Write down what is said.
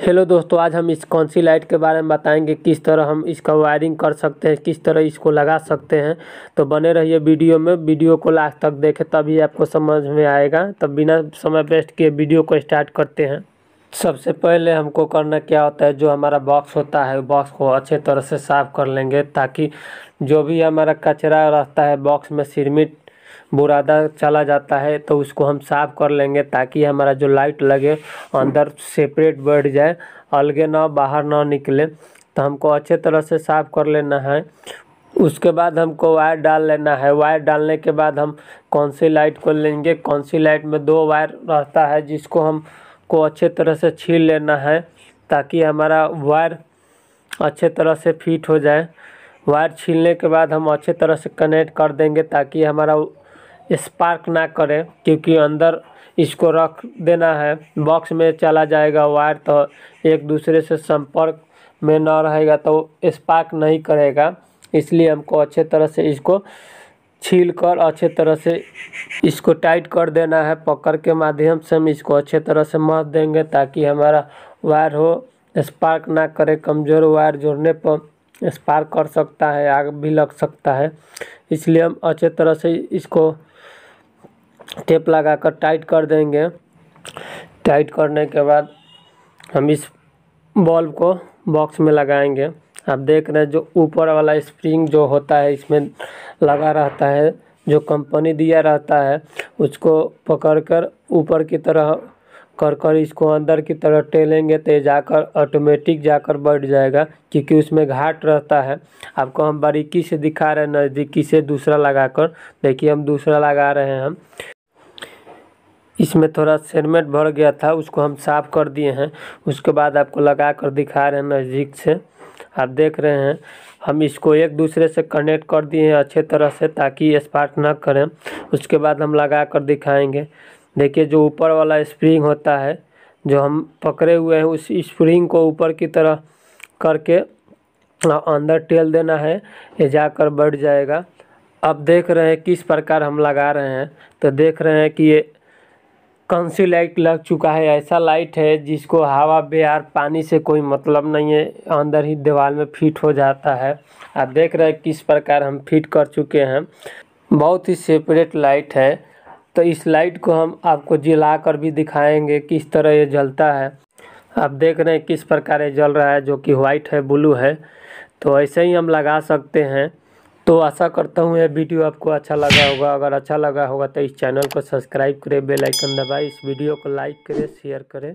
hello दोस्तों आज हम इस कौन सी लाइट के बारे में बताएंगे किस तरह हम इसका वायरिंग कर सकते हैं किस तरह इसको लगा सकते हैं तो बने रहिए वीडियो में वीडियो को लास्ट तक देखें तभी आपको समझ में आएगा तब तो बिना समय वेस्ट किए वीडियो को स्टार्ट करते हैं सबसे पहले हमको करना क्या होता है जो हमारा बॉक्स होता है बॉक्स को अच्छे तरह से साफ़ कर लेंगे ताकि जो भी हमारा कचरा रहता है बॉक्स में सिरमिट बुरादा चला जाता है तो उसको हम साफ़ कर लेंगे ताकि हमारा जो लाइट लगे अंदर सेपरेट बैठ जाए अलगे ना बाहर ना निकले तो हमको अच्छे तरह से साफ़ कर लेना है उसके बाद हमको वायर डाल लेना है वायर डालने के बाद हम कौन सी लाइट को लेंगे कौन सी लाइट में दो वायर रहता है जिसको हम को अच्छे तरह से छील लेना है ताकि हमारा वायर अच्छे तरह से फिट हो जाए वायर छीलने के बाद हम अच्छे तरह से कनेक्ट कर देंगे ताकि हमारा स्पार्क ना करे क्योंकि अंदर इसको रख देना है बॉक्स में चला जाएगा वायर तो एक दूसरे से संपर्क में ना रहेगा तो स्पार्क नहीं करेगा इसलिए हमको अच्छे तरह से इसको छील कर अच्छे तरह से इसको टाइट कर देना है पकड़ के माध्यम से हम इसको अच्छे तरह से मत देंगे ताकि हमारा वायर हो स्पार्क ना करे कमज़ोर वायर जोड़ने पर स्पार्क कर सकता है आग भी लग सकता है इसलिए हम अच्छे तरह से इसको टेप लगाकर टाइट कर देंगे टाइट करने के बाद हम इस बल्ब को बॉक्स में लगाएंगे आप देख रहे हैं जो ऊपर वाला स्प्रिंग जो होता है इसमें लगा रहता है जो कंपनी दिया रहता है उसको पकड़कर ऊपर की तरह कर कर इसको अंदर की तरह टेलेंगे तो जाकर ऑटोमेटिक जाकर बैठ जाएगा क्योंकि उसमें घाट रहता है आपको हम बारीकी से दिखा रहे हैं नज़दीकी से दूसरा लगाकर देखिए हम दूसरा लगा रहे हैं इसमें थोड़ा सेरमेट भर गया था उसको हम साफ कर दिए हैं उसके बाद आपको लगा कर दिखा रहे हैं नज़दीक से आप देख रहे हैं हम इसको एक दूसरे से कनेक्ट कर दिए हैं अच्छे तरह से ताकि स्पार्ट ना करें उसके बाद हम लगा कर दिखाएंगे देखिए जो ऊपर वाला स्प्रिंग होता है जो हम पकड़े हुए हैं उस स्प्रिंग को ऊपर की तरह करके अंदर टेल देना है ये जाकर बैठ जाएगा अब देख रहे हैं किस प्रकार हम लगा रहे हैं तो देख रहे हैं कि ये कौन सी लाइट लग चुका है ऐसा लाइट है जिसको हवा बेहार पानी से कोई मतलब नहीं है अंदर ही दीवार में फिट हो जाता है आप देख रहे हैं किस प्रकार हम फिट कर चुके हैं बहुत ही सेपरेट लाइट है तो इस लाइट को हम आपको जला कर भी दिखाएंगे किस तरह ये जलता है आप देख रहे हैं किस प्रकार ये जल रहा है जो कि वाइट है ब्लू है तो ऐसे ही हम लगा सकते हैं तो आशा करता हूँ यह वीडियो आपको अच्छा लगा होगा अगर अच्छा लगा होगा तो इस चैनल को सब्सक्राइब करें बेलाइकन दबाए इस वीडियो को लाइक करें शेयर करें